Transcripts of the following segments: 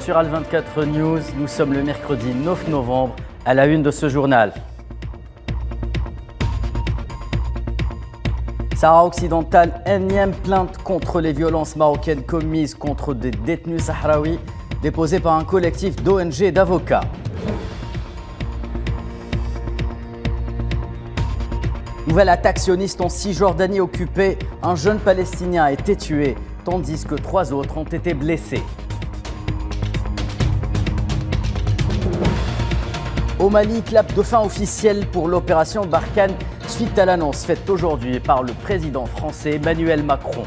sur Al24 News. Nous sommes le mercredi 9 novembre à la une de ce journal. Sahara occidental, énième plainte contre les violences marocaines commises contre des détenus sahraouis, déposée par un collectif d'ONG et d'avocats. Nouvelle attaque sioniste en Cisjordanie occupée, un jeune Palestinien a été tué, tandis que trois autres ont été blessés. Au Mali, clap de fin officiel pour l'opération Barkhane suite à l'annonce faite aujourd'hui par le président français Emmanuel Macron.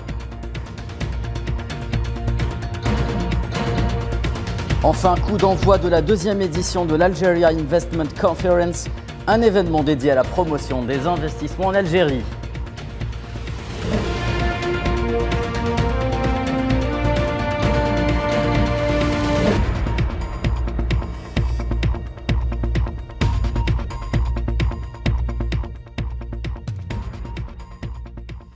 Enfin, coup d'envoi de la deuxième édition de l'Algeria Investment Conference, un événement dédié à la promotion des investissements en Algérie.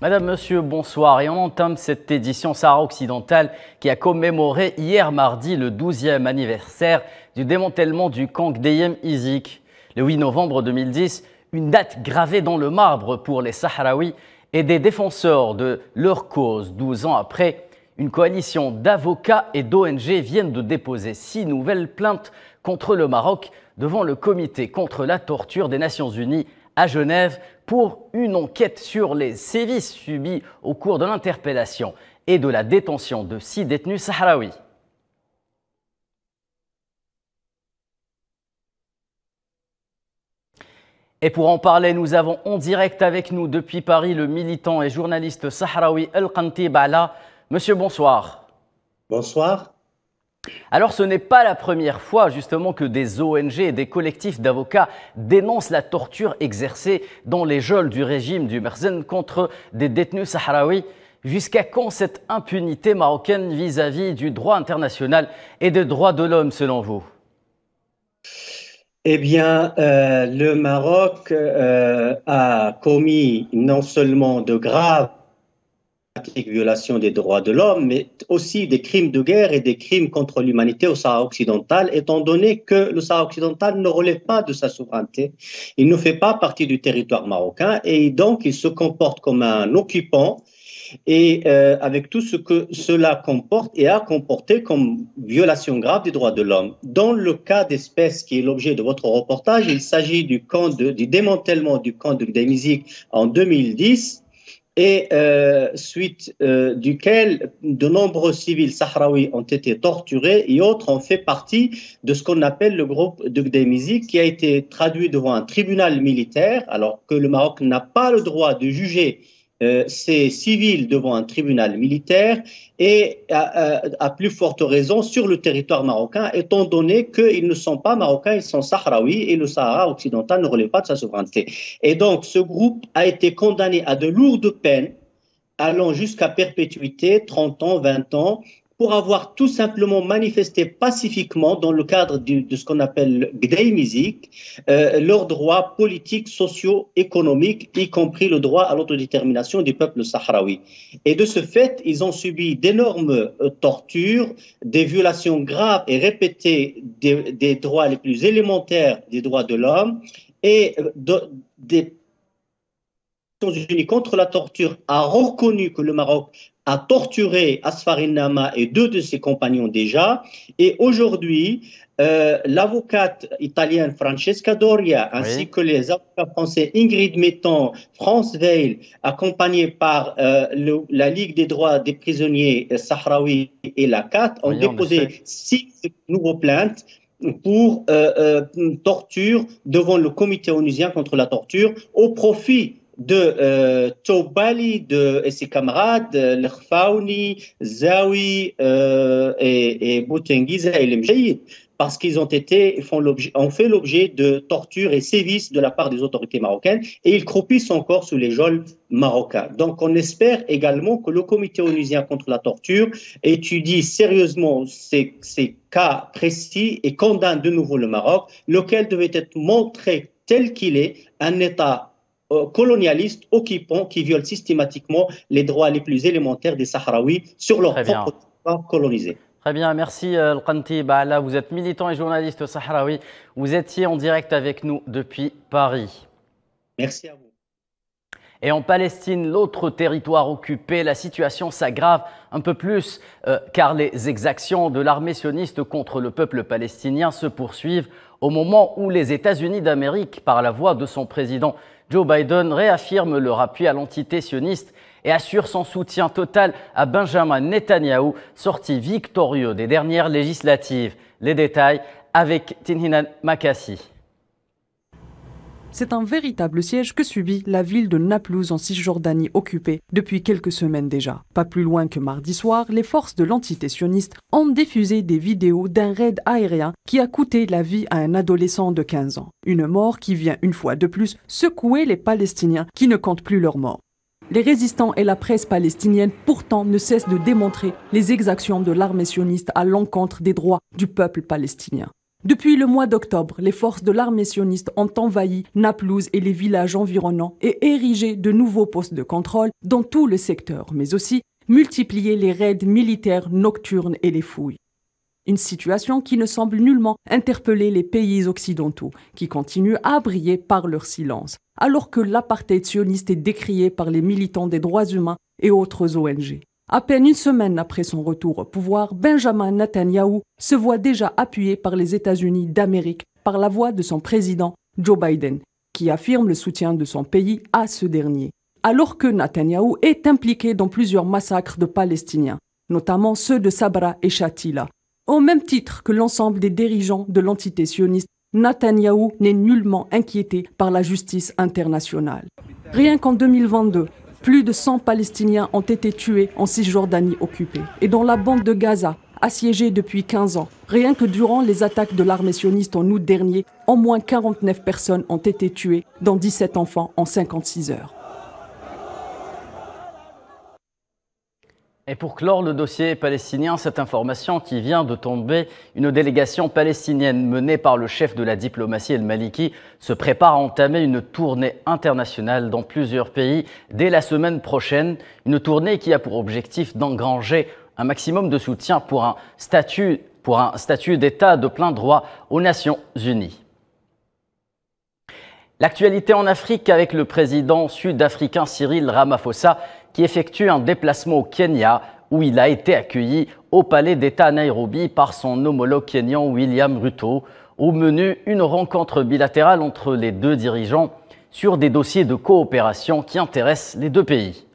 Madame, Monsieur, bonsoir. Et on entame cette édition Sahara occidentale qui a commémoré hier mardi le 12e anniversaire du démantèlement du camp Yem Izik. Le 8 novembre 2010, une date gravée dans le marbre pour les Sahraouis et des défenseurs de leur cause. 12 ans après, une coalition d'avocats et d'ONG viennent de déposer six nouvelles plaintes contre le Maroc devant le Comité contre la torture des Nations Unies à Genève pour une enquête sur les sévices subis au cours de l'interpellation et de la détention de six détenus sahraouis. Et pour en parler, nous avons en direct avec nous depuis Paris le militant et journaliste sahraoui El Qantib Monsieur, bonsoir. Bonsoir. Alors ce n'est pas la première fois justement que des ONG et des collectifs d'avocats dénoncent la torture exercée dans les geôles du régime du Merzen contre des détenus sahraouis. Jusqu'à quand cette impunité marocaine vis-à-vis du droit international et des droits de l'homme selon vous eh bien, euh, le Maroc euh, a commis non seulement de graves violation des droits de l'homme, mais aussi des crimes de guerre et des crimes contre l'humanité au Sahara occidental, étant donné que le Sahara occidental ne relève pas de sa souveraineté. Il ne fait pas partie du territoire marocain et donc il se comporte comme un occupant et euh, avec tout ce que cela comporte et a comporté comme violation grave des droits de l'homme. Dans le cas d'espèce qui est l'objet de votre reportage, il s'agit du, camp de, du démantèlement du camp de Gdemizik en 2010 et euh, suite euh, duquel de nombreux civils sahraouis ont été torturés et autres ont fait partie de ce qu'on appelle le groupe de Gdemizi qui a été traduit devant un tribunal militaire alors que le Maroc n'a pas le droit de juger euh, ces civils devant un tribunal militaire et à, à, plus forte raison sur le territoire marocain, étant donné qu'ils ne sont pas marocains, ils sont sahraouis et le Sahara occidental ne relève pas de sa souveraineté. Et donc ce groupe a été condamné à de lourdes peines allant jusqu'à perpétuité, 30 ans, 20 ans, pour avoir tout simplement manifesté pacifiquement dans le cadre de ce qu'on appelle le Music euh, leurs droits politiques, sociaux, économiques, y compris le droit à l'autodétermination du peuple sahraoui. Et de ce fait, ils ont subi d'énormes euh, tortures, des violations graves et répétées des, droits les plus élémentaires des droits de l'homme et euh, de, des Nations contre la torture a reconnu que le Maroc a torturé Nama et deux de ses compagnons déjà. Et aujourd'hui, euh, l'avocate italienne Francesca Doria, ainsi que les avocats français Ingrid Metton, France Veil, accompagnés par euh, la Ligue des droits des prisonniers euh, sahraouis et la CAT, ont déposé six nouvelles plaintes pour torture devant le comité onusien contre la torture au profit de euh, Tobali de, et ses camarades, euh, Lerfaouni, Zawi euh, et, et Boutengiza et parce qu'ils ont ont fait l'objet de tortures et sévices de la part des autorités marocaines et ils croupissent encore sous les geôles marocains. Donc, on espère également que le comité onusien contre la torture étudie sérieusement ces, ces cas précis et condamne de nouveau le Maroc, lequel devait être montré tel qu'il est, un État euh, colonialistes occupants qui violent systématiquement les droits les plus élémentaires des Sahraouis sur leur propre colonisé. Très bien, merci euh, al bah, Vous êtes militant et journaliste sahraoui. Vous étiez en direct avec nous depuis Paris. Merci à vous. Et en Palestine, l'autre territoire occupé, la situation s'aggrave un peu plus euh, car les exactions de l'armée sioniste contre le peuple palestinien se poursuivent au moment où les États-Unis d'Amérique, par la voix de son président Joe Biden, réaffirment leur appui à l'entité sioniste et assure son soutien total à Benjamin Netanyahu, sorti victorieux des dernières législatives. Les détails avec Tinhinan Makassi. C'est un véritable siège que subit la ville de Naplouse en Cisjordanie occupée depuis quelques semaines déjà. Pas plus loin que mardi soir, les forces de l'entité sioniste ont diffusé des vidéos d'un raid aérien qui a coûté la vie à un adolescent de 15 ans. Une mort qui vient une fois de plus secouer les Palestiniens qui ne comptent plus leur mort. Les résistants et la presse palestinienne pourtant ne cessent de démontrer les exactions de l'armée sioniste à l'encontre des droits du peuple palestinien. Depuis le mois d'octobre, les forces de l'armée sioniste ont envahi Naplouse et les villages environnants et érigé de nouveaux postes de contrôle dans tout le secteur, mais aussi multiplié les raids militaires nocturnes et les fouilles. Une situation qui ne semble nullement interpeller les pays occidentaux, qui continuent à briller par leur silence, alors que l'apartheid sioniste est décrié par les militants des droits humains et autres ONG. À peine une semaine après son retour au pouvoir, Benjamin Netanyahu se voit déjà appuyé par les États-Unis d'Amérique par la voix de son président, Joe Biden, qui affirme le soutien de son pays à ce dernier. Alors que Netanyahu est impliqué dans plusieurs massacres de Palestiniens, notamment ceux de Sabra et Shatila. Au même titre que l'ensemble des dirigeants de l'entité sioniste, Netanyahu n'est nullement inquiété par la justice internationale. Rien qu'en 2022, plus de 100 Palestiniens ont été tués en Cisjordanie occupée et dans la bande de Gaza, assiégée depuis 15 ans. Rien que durant les attaques de l'armée sioniste en août dernier, au moins 49 personnes ont été tuées, dont 17 enfants en 56 heures. Et pour clore le dossier palestinien, cette information qui vient de tomber, une délégation palestinienne menée par le chef de la diplomatie El Maliki se prépare à entamer une tournée internationale dans plusieurs pays dès la semaine prochaine, une tournée qui a pour objectif d'engranger un maximum de soutien pour un statut, pour un statut d'État de plein droit aux Nations Unies. L'actualité en Afrique avec le président sud-africain Cyril Ramaphosa qui effectue un déplacement au Kenya où il a été accueilli au palais d'État Nairobi par son homologue kenyan William Ruto. Au menu, une rencontre bilatérale entre les deux dirigeants sur des dossiers de coopération qui intéressent les deux pays.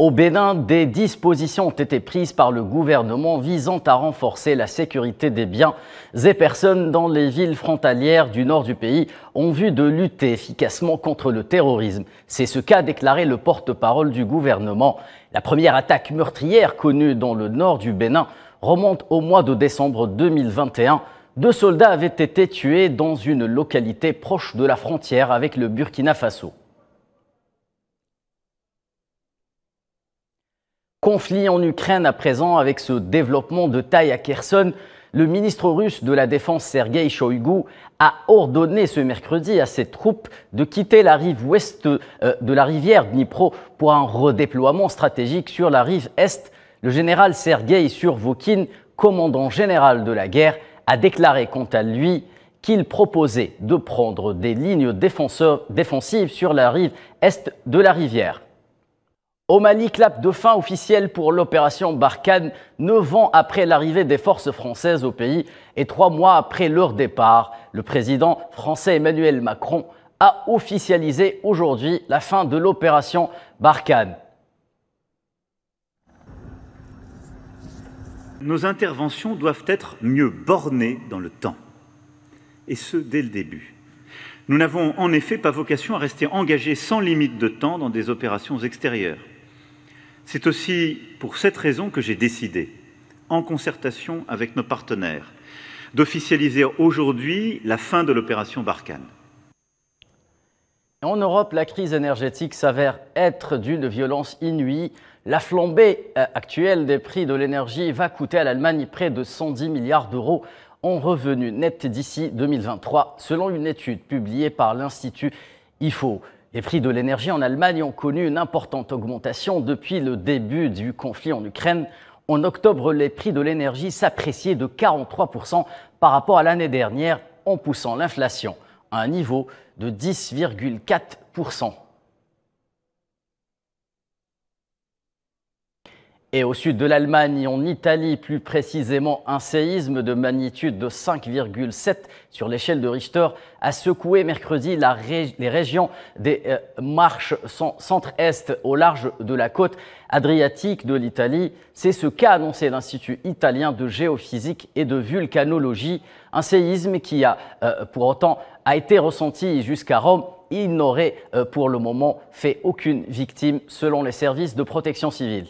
Au Bénin, des dispositions ont été prises par le gouvernement visant à renforcer la sécurité des biens et personnes dans les villes frontalières du nord du pays en vue de lutter efficacement contre le terrorisme. C'est ce qu'a déclaré le porte-parole du gouvernement. La première attaque meurtrière connue dans le nord du Bénin remonte au mois de décembre 2021. Deux soldats avaient été tués dans une localité proche de la frontière avec le Burkina Faso. conflit en Ukraine à présent avec ce développement de taille à Kherson. Le ministre russe de la Défense Sergei Shoigu a ordonné ce mercredi à ses troupes de quitter la rive ouest euh, de la rivière Dnipro pour un redéploiement stratégique sur la rive est. Le général Sergei Survokin, commandant général de la guerre, a déclaré quant à lui qu'il proposait de prendre des lignes défensives sur la rive est de la rivière. Au Mali, clap de fin officiel pour l'opération Barkhane, neuf ans après l'arrivée des forces françaises au pays et trois mois après leur départ. Le président français Emmanuel Macron a officialisé aujourd'hui la fin de l'opération Barkhane. Nos interventions doivent être mieux bornées dans le temps, et ce dès le début. Nous n'avons en effet pas vocation à rester engagés sans limite de temps dans des opérations extérieures. C'est aussi pour cette raison que j'ai décidé, en concertation avec nos partenaires, d'officialiser aujourd'hui la fin de l'opération Barkhane. En Europe, la crise énergétique s'avère être d'une violence inouïe. La flambée euh, actuelle des prix de l'énergie va coûter à l'Allemagne près de 110 milliards d'euros en revenus nets d'ici 2023, selon une étude publiée par l'Institut IFO. Les prix de l'énergie en Allemagne ont connu une importante augmentation depuis le début du conflit en Ukraine. En octobre, les prix de l'énergie s'appréciaient de 43% par rapport à l'année dernière en poussant l'inflation à un niveau de 10,4%. Et au sud de l'Allemagne, en Italie plus précisément, un séisme de magnitude de 5,7 sur l'échelle de Richter a secoué mercredi les régions des euh, Marches centre-est au large de la côte adriatique de l'Italie. C'est ce qu'a annoncé l'Institut italien de géophysique et de vulcanologie, un séisme qui a euh, pour autant a été ressenti jusqu'à Rome il n'aurait euh, pour le moment fait aucune victime selon les services de protection civile.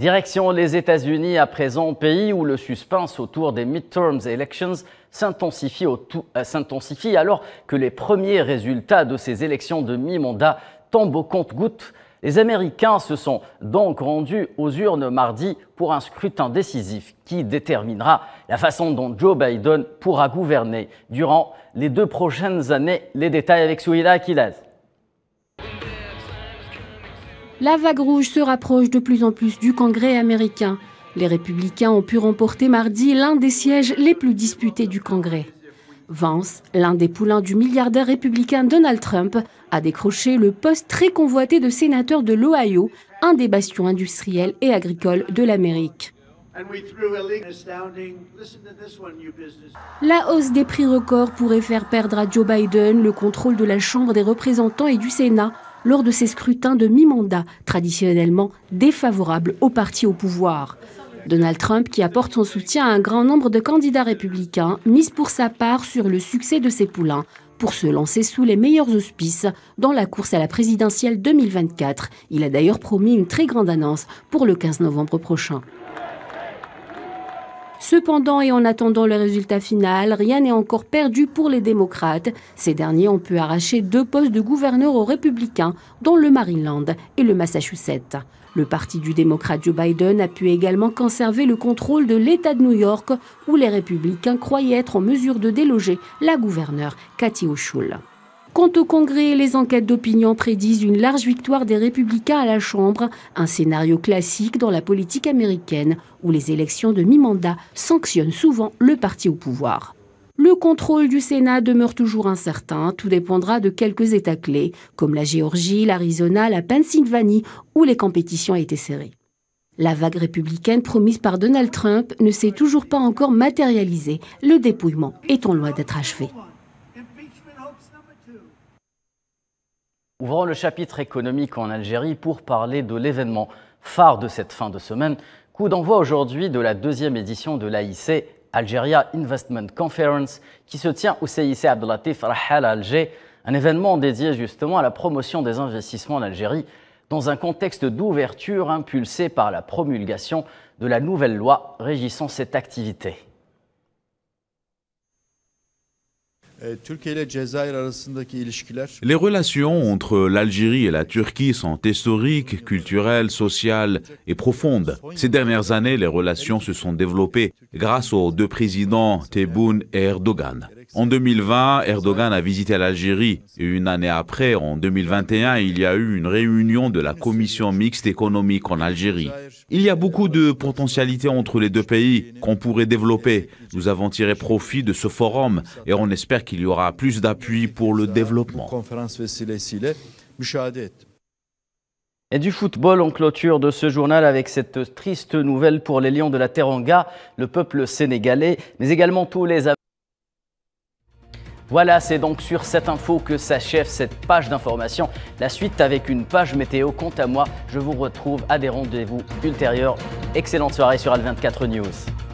Direction les États-Unis à présent, pays où le suspense autour des midterms elections euh, s'intensifie alors que les premiers résultats de ces élections de mi-mandat tombent au compte-gouttes. Les Américains se sont donc rendus aux urnes mardi pour un scrutin décisif qui déterminera la façon dont Joe Biden pourra gouverner durant les deux prochaines années. Les détails avec Souila Kilaz la vague rouge se rapproche de plus en plus du Congrès américain. Les républicains ont pu remporter mardi l'un des sièges les plus disputés du Congrès. Vance, l'un des poulains du milliardaire républicain Donald Trump, a décroché le poste très convoité de sénateur de l'Ohio, un des bastions industriels et agricoles de l'Amérique. La hausse des prix records pourrait faire perdre à Joe Biden le contrôle de la Chambre des représentants et du Sénat lors de ces scrutins de mi-mandat traditionnellement défavorables aux partis au pouvoir. Donald Trump, qui apporte son soutien à un grand nombre de candidats républicains, mise pour sa part sur le succès de ses poulains pour se lancer sous les meilleurs auspices dans la course à la présidentielle 2024. Il a d'ailleurs promis une très grande annonce pour le 15 novembre prochain. Cependant, et en attendant le résultat final, rien n'est encore perdu pour les démocrates. Ces derniers ont pu arracher deux postes de gouverneur aux républicains, dont le Maryland et le Massachusetts. Le parti du démocrate Joe Biden a pu également conserver le contrôle de l'État de New York, où les républicains croyaient être en mesure de déloger la gouverneure Cathy O'Shull. Quant au Congrès, les enquêtes d'opinion prédisent une large victoire des républicains à la Chambre, un scénario classique dans la politique américaine, où les élections de mi-mandat sanctionnent souvent le parti au pouvoir. Le contrôle du Sénat demeure toujours incertain, tout dépendra de quelques États clés, comme la Géorgie, l'Arizona, la Pennsylvanie, où les compétitions étaient serrées. La vague républicaine promise par Donald Trump ne s'est toujours pas encore matérialisée, le dépouillement est en loin d'être achevé. Ouvrons le chapitre économique en Algérie pour parler de l'événement phare de cette fin de semaine, coup d'envoi aujourd'hui de la deuxième édition de l'AIC, Algeria Investment Conference, qui se tient au CIC Abdelatif Rahal Alger, un événement dédié justement à la promotion des investissements en Algérie dans un contexte d'ouverture impulsé par la promulgation de la nouvelle loi régissant cette activité. E, les relations entre l'Algérie et la Turquie sont historiques, culturelles, sociales et profondes. Ces dernières années, les relations se sont développées grâce aux deux présidents Tebboune et Erdogan. En 2020, Erdogan a visité l'Algérie et une année après, en 2021, il y a eu une réunion de la commission mixte économique en Algérie. Il y a beaucoup de potentialités entre les deux pays qu'on pourrait développer. Nous avons tiré profit de ce forum et on espère qu'il y aura plus d'appui pour le développement. Et du football en clôture de ce journal avec cette triste nouvelle pour les Lions de la Teranga, le peuple sénégalais, mais également tous les voilà, c'est donc sur cette info que s'achève cette page d'information. La suite avec une page météo. compte à moi, je vous retrouve à des rendez-vous ultérieurs. Excellente soirée sur Al24 News.